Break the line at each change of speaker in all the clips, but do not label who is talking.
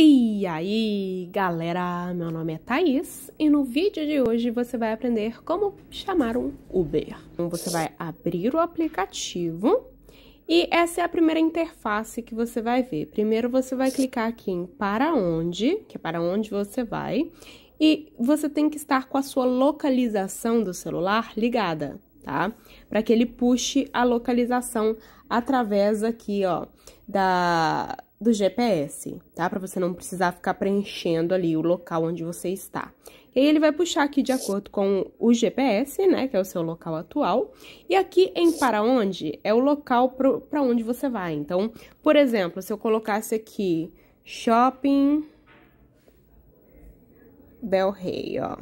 E aí, galera, meu nome é Thaís e no vídeo de hoje você vai aprender como chamar um Uber. Então você vai abrir o aplicativo e essa é a primeira interface que você vai ver. Primeiro você vai clicar aqui em para onde, que é para onde você vai, e você tem que estar com a sua localização do celular ligada, tá? Para que ele puxe a localização através aqui, ó, da do GPS, tá? Para você não precisar ficar preenchendo ali o local onde você está. E aí ele vai puxar aqui de acordo com o GPS, né, que é o seu local atual, e aqui em para onde é o local para onde você vai. Então, por exemplo, se eu colocasse aqui shopping Bel Rey, ó.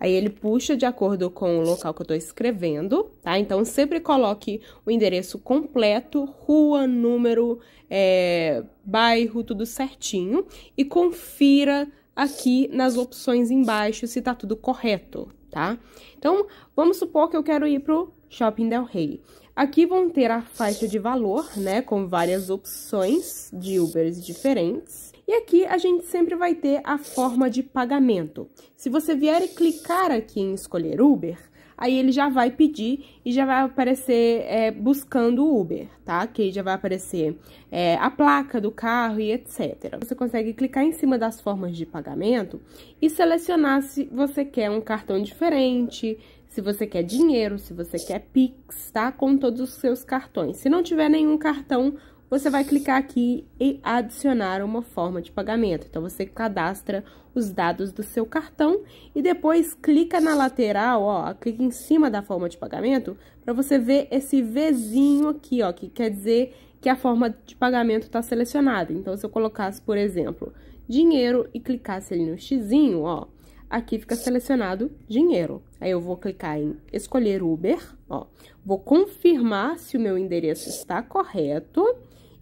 Aí ele puxa de acordo com o local que eu estou escrevendo, tá? Então sempre coloque o endereço completo, rua, número, é, bairro, tudo certinho. E confira aqui nas opções embaixo se tá tudo correto, tá? Então vamos supor que eu quero ir pro Shopping Del Rey. Aqui vão ter a faixa de valor, né, com várias opções de Ubers diferentes. E aqui a gente sempre vai ter a forma de pagamento. Se você vier e clicar aqui em escolher Uber, aí ele já vai pedir e já vai aparecer é, buscando o Uber, tá? Que já vai aparecer é, a placa do carro e etc. Você consegue clicar em cima das formas de pagamento e selecionar se você quer um cartão diferente, se você quer dinheiro, se você quer Pix, tá? Com todos os seus cartões. Se não tiver nenhum cartão, você vai clicar aqui em adicionar uma forma de pagamento. Então, você cadastra os dados do seu cartão e depois clica na lateral, ó, clica em cima da forma de pagamento para você ver esse Vzinho aqui, ó, que quer dizer que a forma de pagamento está selecionada. Então, se eu colocasse, por exemplo, dinheiro e clicasse ali no xizinho, ó, aqui fica selecionado dinheiro. Aí eu vou clicar em escolher Uber, ó, vou confirmar se o meu endereço está correto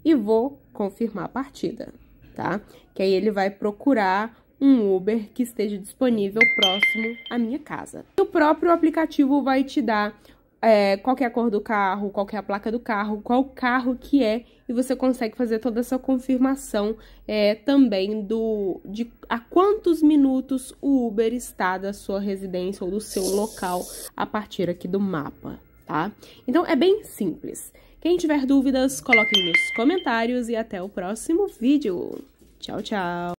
e vou confirmar a partida, tá? Que aí ele vai procurar um Uber que esteja disponível próximo à minha casa. O próprio aplicativo vai te dar é, qual é a cor do carro, qual é a placa do carro, qual carro que é, e você consegue fazer toda essa confirmação é, também do de a quantos minutos o Uber está da sua residência ou do seu local a partir aqui do mapa, tá? Então é bem simples. Quem tiver dúvidas, coloquem nos comentários e até o próximo vídeo. Tchau, tchau!